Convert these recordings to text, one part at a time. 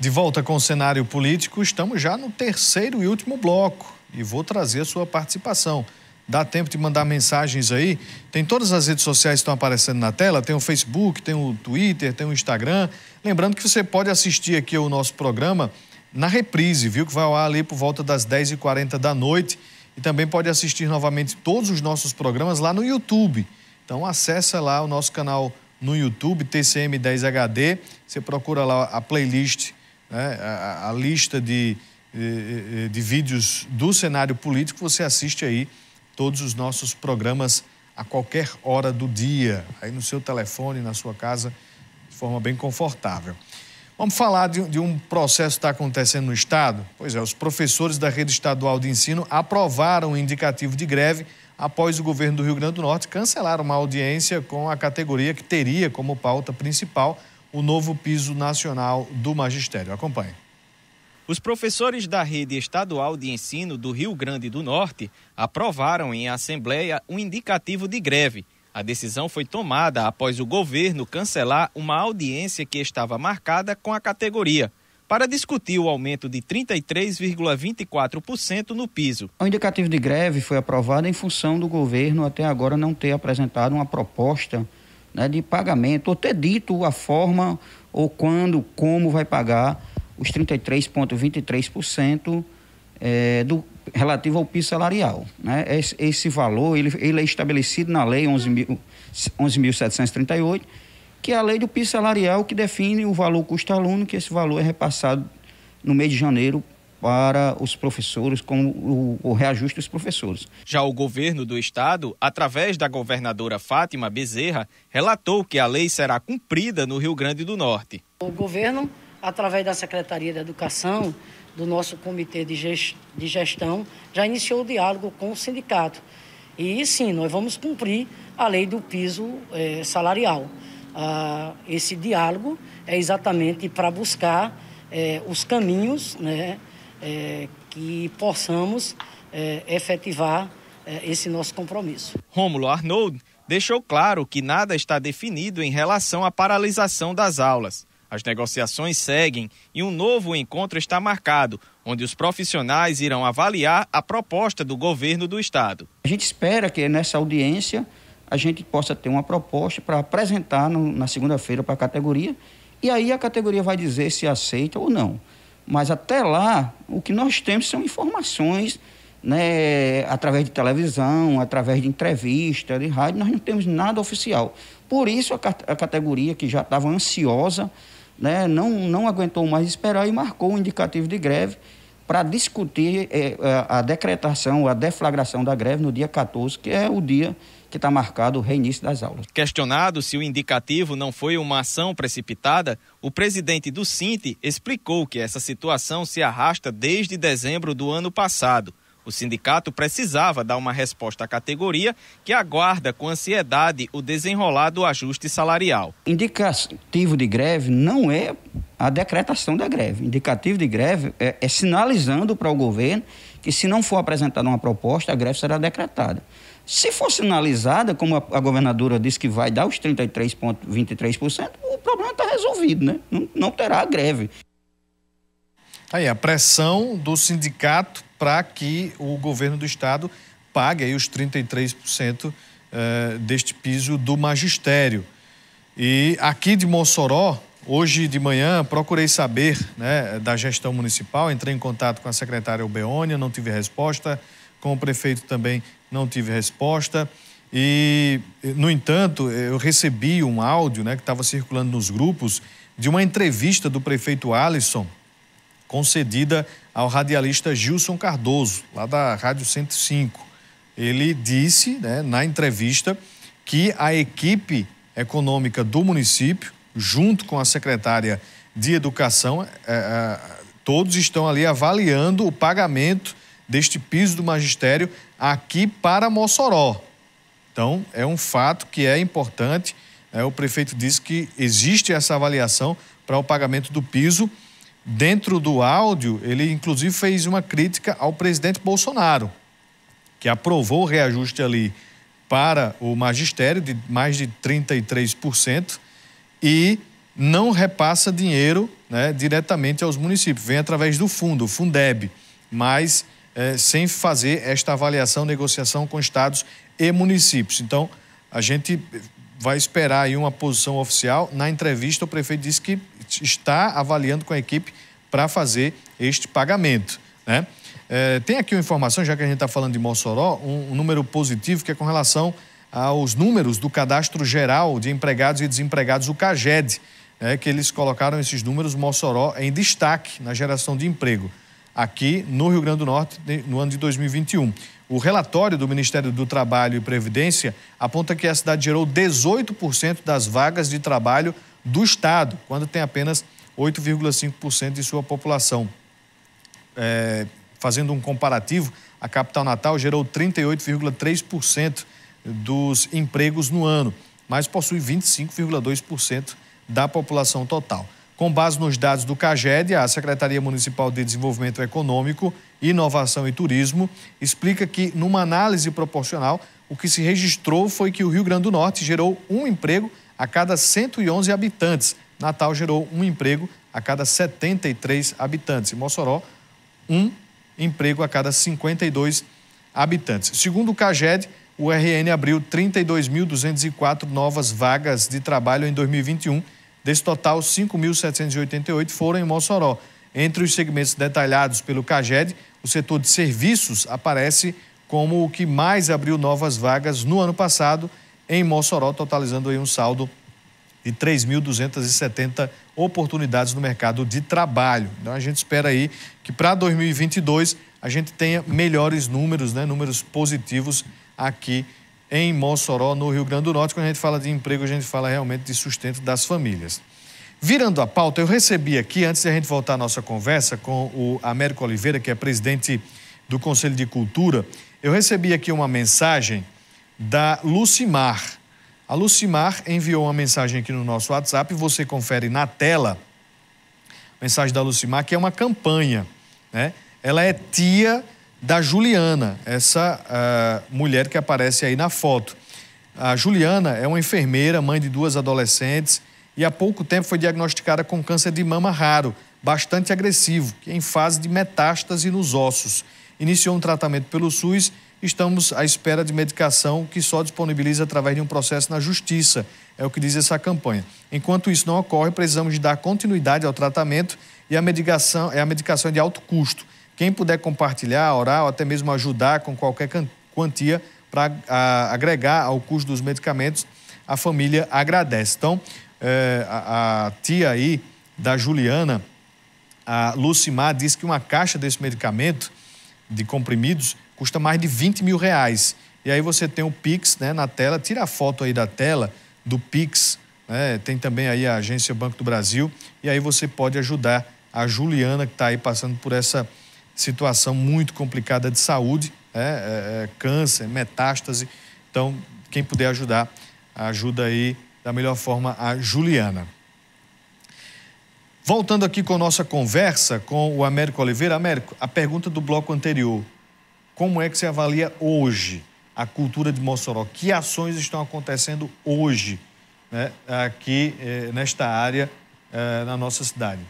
De volta com o cenário político, estamos já no terceiro e último bloco e vou trazer a sua participação. Dá tempo de mandar mensagens aí. Tem todas as redes sociais que estão aparecendo na tela: tem o Facebook, tem o Twitter, tem o Instagram. Lembrando que você pode assistir aqui o nosso programa na reprise, viu? Que vai ao ar ali por volta das 10h40 da noite. E também pode assistir novamente todos os nossos programas lá no YouTube. Então acessa lá o nosso canal no YouTube, TCM10HD. Você procura lá a playlist né? A, a, lista de, eh, eh, eh, de vídeos do cenário político, você assiste aí todos os nossos programas a qualquer hora do dia, aí no seu telefone, na sua casa, de forma bem confortável. Vamos falar de, de um processo que está acontecendo no Estado? Pois é, os professores da rede estadual de ensino aprovaram o indicativo de greve após o governo do Rio Grande do Norte cancelar uma audiência com a categoria que teria como pauta principal o novo piso nacional do magistério. Acompanhe. Os professores da rede estadual de ensino do Rio Grande do Norte aprovaram em assembleia um indicativo de greve. A decisão foi tomada após o governo cancelar uma audiência que estava marcada com a categoria para discutir o aumento de 33,24% no piso. O indicativo de greve foi aprovado em função do governo até agora não ter apresentado uma proposta né, de pagamento, ou ter dito a forma ou quando, como vai pagar os 33,23% é, eh, do, relativo ao piso salarial. Né? Esse, esse valor ele, ele, é estabelecido na Lei 11.738, 11 que é a lei do piso salarial que define o valor custo aluno, que esse valor é repassado no mês de janeiro para os professores, com o, o, reajuste dos professores. Já o governo do estado, através da governadora Fátima Bezerra, relatou que a lei será cumprida no Rio Grande do Norte. O governo, através da Secretaria da Educação, do nosso comitê de, gestão, já iniciou o diálogo com o sindicato. E sim, nós vamos cumprir a lei do piso eh, salarial. Ah, esse diálogo é exatamente para buscar eh, os caminhos né, é, que possamos é, efetivar é, esse nosso compromisso. Rômulo Arnold deixou claro que nada está definido em relação à paralisação das aulas. As negociações seguem e um novo encontro está marcado, onde os profissionais irão avaliar a proposta do governo do estado. A gente espera que nessa audiência a gente possa ter uma proposta para apresentar no, na segunda-feira para a categoria e aí a categoria vai dizer se aceita ou não. Mas até lá, o que nós temos são informações né, através de televisão, através de entrevista, de rádio, nós não temos nada oficial. Por isso a, a categoria que já estava ansiosa, né, não, não aguentou mais esperar e marcou um indicativo de greve para discutir eh, a decretação, a deflagração da greve no dia 14, que é o dia que está marcado o reinício das aulas. Questionado se o indicativo não foi uma ação precipitada, o presidente do Cinte explicou que essa situação se arrasta desde dezembro do ano passado. O sindicato precisava dar uma resposta à categoria, que aguarda com ansiedade o desenrolar do ajuste salarial. Indicativo de greve não é a decretação da greve. Indicativo de greve é, é sinalizando para o governo que, se não for apresentada uma proposta, a greve será decretada. Se for sinalizada, como a, a governadora disse que vai dar os 33,23%, o problema está resolvido, né? Não, não terá greve. Aí, a pressão do sindicato para que o governo do Estado pague aí os 33% eh, deste piso do magistério. E aqui de Mossoró, hoje de manhã, procurei saber né, da gestão municipal, entrei em contato com a secretária Obeônia, não tive resposta, com o prefeito também não tive resposta. E, no entanto, eu recebi um áudio né, que estava circulando nos grupos de uma entrevista do prefeito Alisson, concedida ao radialista Gilson Cardoso, lá da Rádio 105. Ele disse, né, na entrevista, que a equipe econômica do município, junto com a secretária de Educação, é, é, todos estão ali avaliando o pagamento deste piso do magistério aqui para Mossoró. Então, é um fato que é importante. É, o prefeito disse que existe essa avaliação para o pagamento do piso. Dentro do áudio, ele inclusive fez uma crítica ao presidente Bolsonaro, que aprovou o reajuste ali para o magistério de mais de 33% e não repassa dinheiro né, diretamente aos municípios, vem através do fundo, o Fundeb, mas é, sem fazer esta avaliação, negociação com estados e municípios. Então, a gente vai esperar aí uma posição oficial. Na entrevista, o prefeito disse que está avaliando com a equipe para fazer este pagamento. Né? É, tem aqui uma informação, já que a gente está falando de Mossoró, um, um número positivo que é com relação aos números do Cadastro Geral de Empregados e Desempregados, o CAGED, né? que eles colocaram esses números, Mossoró, em destaque na geração de emprego aqui no Rio Grande do Norte no ano de 2021. O relatório do Ministério do Trabalho e Previdência aponta que a cidade gerou 18% das vagas de trabalho do Estado, quando tem apenas 8,5% de sua população. É, fazendo um comparativo, a capital natal gerou 38,3% dos empregos no ano, mas possui 25,2% da população total. Com base nos dados do CAGED, a Secretaria Municipal de Desenvolvimento Econômico, Inovação e Turismo explica que, numa análise proporcional, o que se registrou foi que o Rio Grande do Norte gerou um emprego a cada 111 habitantes. Natal gerou um emprego a cada 73 habitantes. Mossoró, um emprego a cada 52 habitantes. Segundo o CAGED, o RN abriu 32.204 novas vagas de trabalho em 2021 Desse total, 5.788 foram em Mossoró. Entre os segmentos detalhados pelo CAGED, o setor de serviços aparece como o que mais abriu novas vagas no ano passado em Mossoró, totalizando aí um saldo de 3.270 oportunidades no mercado de trabalho. Então a gente espera aí que para 2022 a gente tenha melhores números, né, números positivos aqui em Mossoró, no Rio Grande do Norte. Quando a gente fala de emprego, a gente fala realmente de sustento das famílias. Virando a pauta, eu recebi aqui, antes de a gente voltar à nossa conversa com o Américo Oliveira, que é presidente do Conselho de Cultura, eu recebi aqui uma mensagem da Lucimar. A Lucimar enviou uma mensagem aqui no nosso WhatsApp, você confere na tela. Mensagem da Lucimar, que é uma campanha. Né? Ela é tia da Juliana, essa uh, mulher que aparece aí na foto. A Juliana é uma enfermeira, mãe de duas adolescentes, e há pouco tempo foi diagnosticada com câncer de mama raro, bastante agressivo, em fase de metástase nos ossos. Iniciou um tratamento pelo SUS, estamos à espera de medicação que só disponibiliza através de um processo na justiça, é o que diz essa campanha. Enquanto isso não ocorre, precisamos dar continuidade ao tratamento e a medicação, a medicação é de alto custo. Quem puder compartilhar, orar ou até mesmo ajudar com qualquer quantia para agregar ao custo dos medicamentos, a família agradece. Então, é, a, a, tia aí da Juliana, a Lucimar, diz que uma caixa desse medicamento, de comprimidos, custa mais de 20 mil reais. E aí você tem o Pix né, na tela, tira a foto aí da tela do Pix, né, tem também aí a agência Banco do Brasil, e aí você pode ajudar a Juliana que está aí passando por essa situação muito complicada de saúde, né? é, é, é, câncer, metástase. Então, quem puder ajudar, ajuda aí da melhor forma a Juliana. Voltando aqui com nossa conversa com o Américo Oliveira. Américo, a pergunta do bloco anterior: como é que você avalia hoje a cultura de Mossoró? Que ações estão acontecendo hoje né, aqui eh, nesta área eh, na nossa cidade?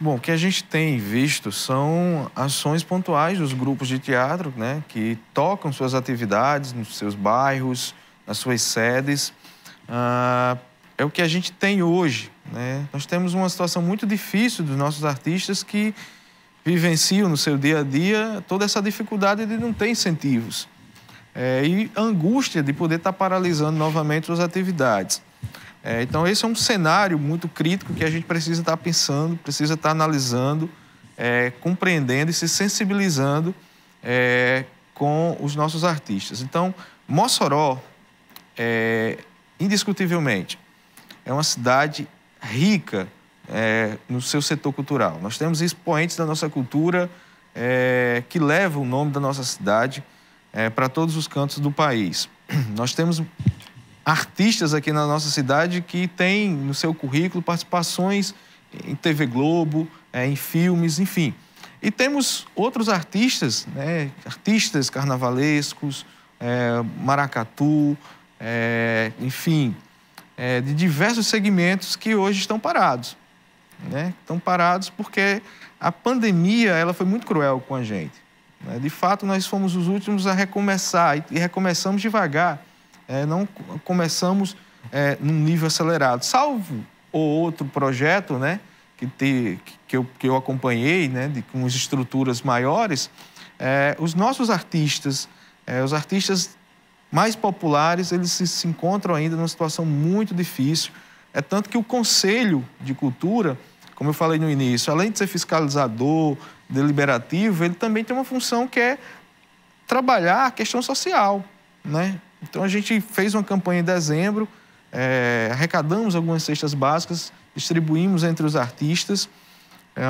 Bom, o que a gente tem visto são ações pontuais dos grupos de teatro, né, que tocam suas atividades nos seus bairros, nas suas sedes. Ah, é o que a gente tem hoje. Né? Nós temos uma situação muito difícil dos nossos artistas que vivenciam no seu dia a dia toda essa dificuldade de não ter incentivos é, e angústia de poder estar tá paralisando novamente suas atividades. É, então, esse é um cenário muito crítico que a gente precisa estar tá pensando, precisa estar tá analisando, é, compreendendo e se sensibilizando é, com os nossos artistas. Então, Mossoró, é, indiscutivelmente, é uma cidade rica é, no seu setor cultural. Nós temos expoentes da nossa cultura é, que levam o nome da nossa cidade para todos os cantos do país. Nós temos artistas aqui na nossa cidade que têm no seu currículo participações em TV Globo, é, em filmes, enfim. E temos outros artistas, né, artistas carnavalescos, é, maracatu, é, enfim, é, de diversos segmentos que hoje estão parados. Né? Estão parados porque a pandemia ela foi muito cruel com a gente. Né? De fato, nós fomos os últimos a recomeçar e recomeçamos devagar é, não começamos é, num nível acelerado. Salvo o outro projeto, né, que, te, que, eu, que eu acompanhei, né, de, com estruturas maiores, é, os nossos artistas, é, os artistas mais populares, eles se, se encontram ainda numa situação muito difícil. É tanto que o Conselho de Cultura, como eu falei no início, além de ser fiscalizador, deliberativo, ele também tem uma função que é trabalhar a questão social, né? Então a gente fez uma campanha em dezembro, é, arrecadamos algumas cestas básicas, distribuímos entre os artistas, é,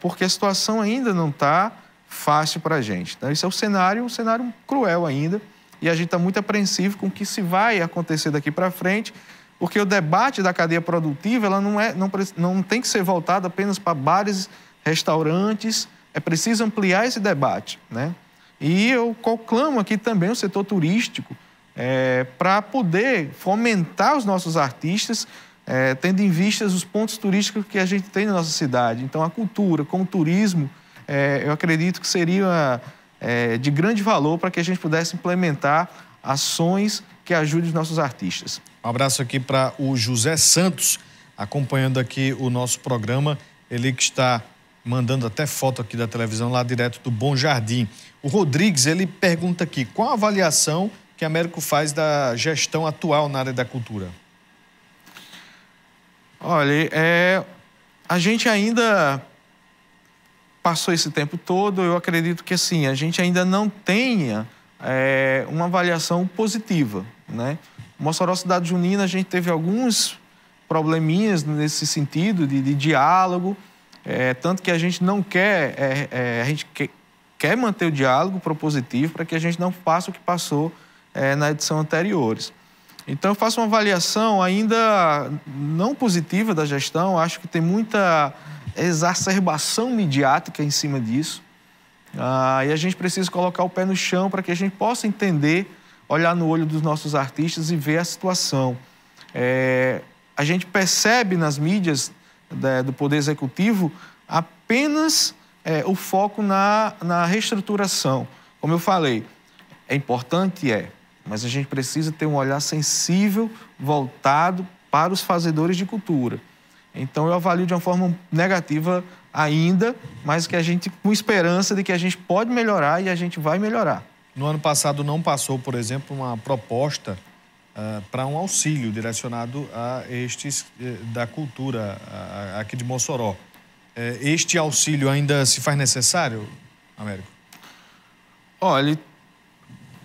porque a situação ainda não está fácil para a gente. Então esse é o cenário, um cenário cruel ainda, e a gente está muito apreensivo com o que se vai acontecer daqui para frente, porque o debate da cadeia produtiva ela não, é, não, não tem que ser voltado apenas para bares, restaurantes, é preciso ampliar esse debate, né? E eu conclamo aqui também o setor turístico, é, para poder fomentar os nossos artistas, é, tendo em vista os pontos turísticos que a gente tem na nossa cidade. Então, a cultura com o turismo, é, eu acredito que seria é, de grande valor para que a gente pudesse implementar ações que ajudem os nossos artistas. Um abraço aqui para o José Santos, acompanhando aqui o nosso programa. Ele que está mandando até foto aqui da televisão lá direto do Bom Jardim. O Rodrigues, ele pergunta aqui, qual a avaliação que a Américo faz da gestão atual na área da cultura? Olha, é, a gente ainda passou esse tempo todo, eu acredito que sim. a gente ainda não tenha é, uma avaliação positiva. Né? Mossoró Cidade Junina, a gente teve alguns probleminhas nesse sentido de, de diálogo, é, tanto que a gente não quer, é, é, a gente quer manter o diálogo propositivo para que a gente não faça o que passou é, na edição anteriores. Então, eu faço uma avaliação ainda não positiva da gestão, acho que tem muita exacerbação midiática em cima disso. Ah, e a gente precisa colocar o pé no chão para que a gente possa entender, olhar no olho dos nossos artistas e ver a situação. É, a gente percebe nas mídias da, né, do Poder Executivo apenas é, o foco na, na reestruturação. Como eu falei, é importante, é, mas a gente precisa ter um olhar sensível voltado para os fazedores de cultura. Então eu avalio de uma forma negativa ainda, mas que a gente com esperança de que a gente pode melhorar e a gente vai melhorar. No ano passado não passou, por exemplo, uma proposta uh, para um auxílio direcionado a estes uh, da cultura uh, aqui de Mossoró. Eh, este auxílio ainda se faz necessário, Américo? Olha,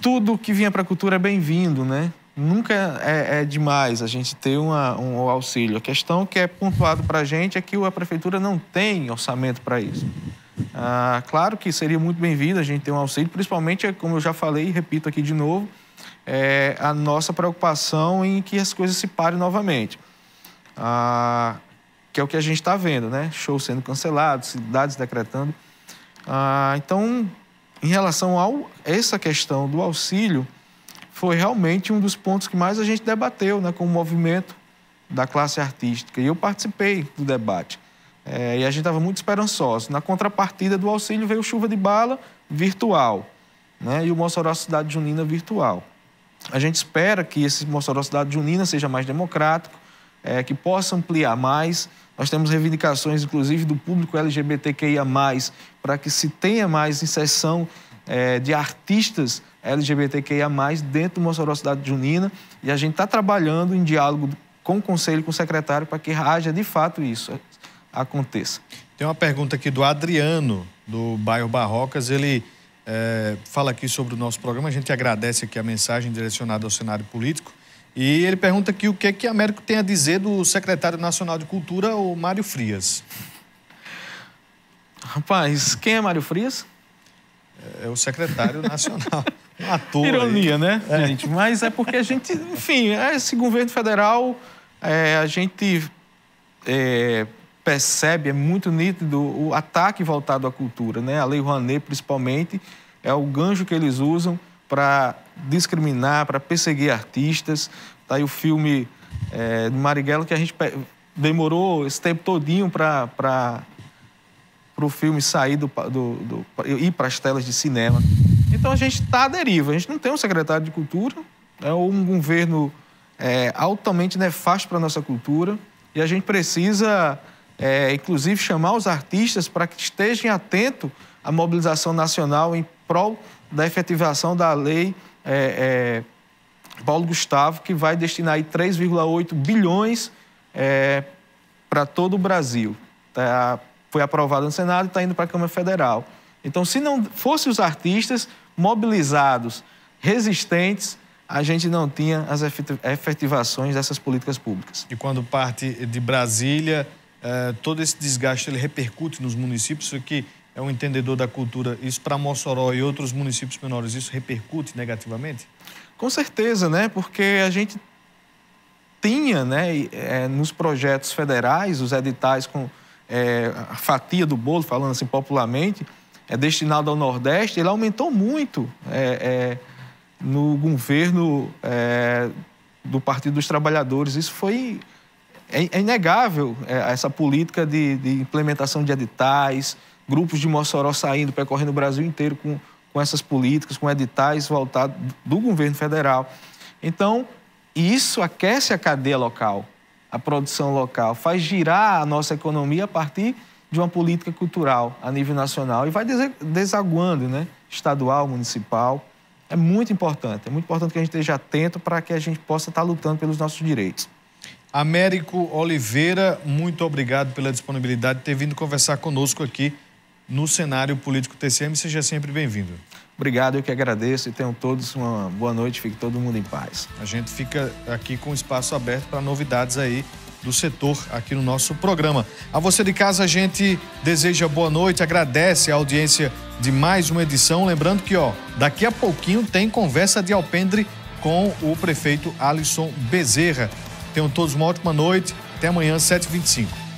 tudo que vinha para a cultura é bem-vindo, né? Nunca é, é, demais a gente ter uma, um auxílio. A questão que é pontuado para a gente é que a prefeitura não tem orçamento para isso. Ah, claro que seria muito bem-vindo a gente ter um auxílio, principalmente, como eu já falei e repito aqui de novo, é a nossa preocupação em que as coisas se parem novamente. Ah, que é o que a gente está vendo, né? Shows sendo cancelados, cidades decretando. Ah, então, em relação a essa questão do auxílio, foi realmente um dos pontos que mais a gente debateu né, com o movimento da classe artística. E eu participei do debate. É, e a gente estava muito esperançoso. Na contrapartida do auxílio veio chuva de bala virtual né, e o Mossoró Cidade Junina virtual. A gente espera que esse Mossoró Cidade Junina seja mais democrático, é, que possa ampliar mais, nós temos reivindicações, inclusive, do público LGBTQIA, para que se tenha mais inserção é, de artistas LGBTQIA, dentro do Mossoró Cidade Junina. E a gente está trabalhando em diálogo com o conselho, com o secretário, para que haja de fato isso aconteça. Tem uma pergunta aqui do Adriano, do bairro Barrocas. Ele é, fala aqui sobre o nosso programa. A gente agradece aqui a mensagem direcionada ao cenário político. E ele pergunta aqui o que, é que Américo tem a dizer do secretário nacional de cultura, o Mário Frias. Rapaz, quem é Mário Frias? É, é o secretário nacional. Ator. Ironia, aí. né, é. gente? Mas é porque a gente, enfim, esse governo federal, é, a gente é, percebe, é muito nítido o ataque voltado à cultura, né? A Lei Rouanet, principalmente, é o gancho que eles usam para discriminar, para perseguir artistas. Tá aí o filme é, de Marighella que a gente demorou esse tempo todinho para o filme sair do, do, do ir para as telas de cinema. Então a gente está à deriva. A gente não tem um secretário de cultura né, um governo é, altamente nefasto para a nossa cultura. E a gente precisa, é, inclusive, chamar os artistas para que estejam atentos à mobilização nacional em prol da efetivação da lei é, é, Paulo Gustavo, que vai destinar 3,8 bilhões é, para todo o Brasil. Tá, foi aprovada no Senado e está indo para a Câmara Federal. Então, se não fossem os artistas mobilizados, resistentes, a gente não tinha as efetivações dessas políticas públicas. E quando parte de Brasília, é, todo esse desgaste ele repercute nos municípios, que é um entendedor da cultura, isso para Mossoró e outros municípios menores, isso repercute negativamente? Com certeza, né? Porque a gente tinha né, é, nos projetos federais, os editais com é, a fatia do bolo, falando assim popularmente, é destinado ao Nordeste, ele aumentou muito é, é no governo é, do Partido dos Trabalhadores. Isso foi é, é inegável, essa política de, de implementação de editais, grupos de Mossoró saindo, percorrendo o Brasil inteiro com, com essas políticas, com editais voltados do governo federal. Então, isso aquece a cadeia local, a produção local, faz girar a nossa economia a partir de uma política cultural a nível nacional e vai desaguando, né? Estadual, municipal. É muito importante, é muito importante que a gente esteja atento para que a gente possa estar lutando pelos nossos direitos. Américo Oliveira, muito obrigado pela disponibilidade de ter vindo conversar conosco aqui no cenário político TCM. Seja sempre bem-vindo. Obrigado, eu que agradeço e tenham todos uma boa noite, fique todo mundo em paz. A gente fica aqui com espaço aberto para novidades aí do setor aqui no nosso programa. A você de casa, a gente deseja boa noite, agradece a audiência de mais uma edição. Lembrando que, ó, daqui a pouquinho tem conversa de alpendre com o prefeito Alisson Bezerra. Tenham todos uma ótima noite. Até amanhã, 7h25.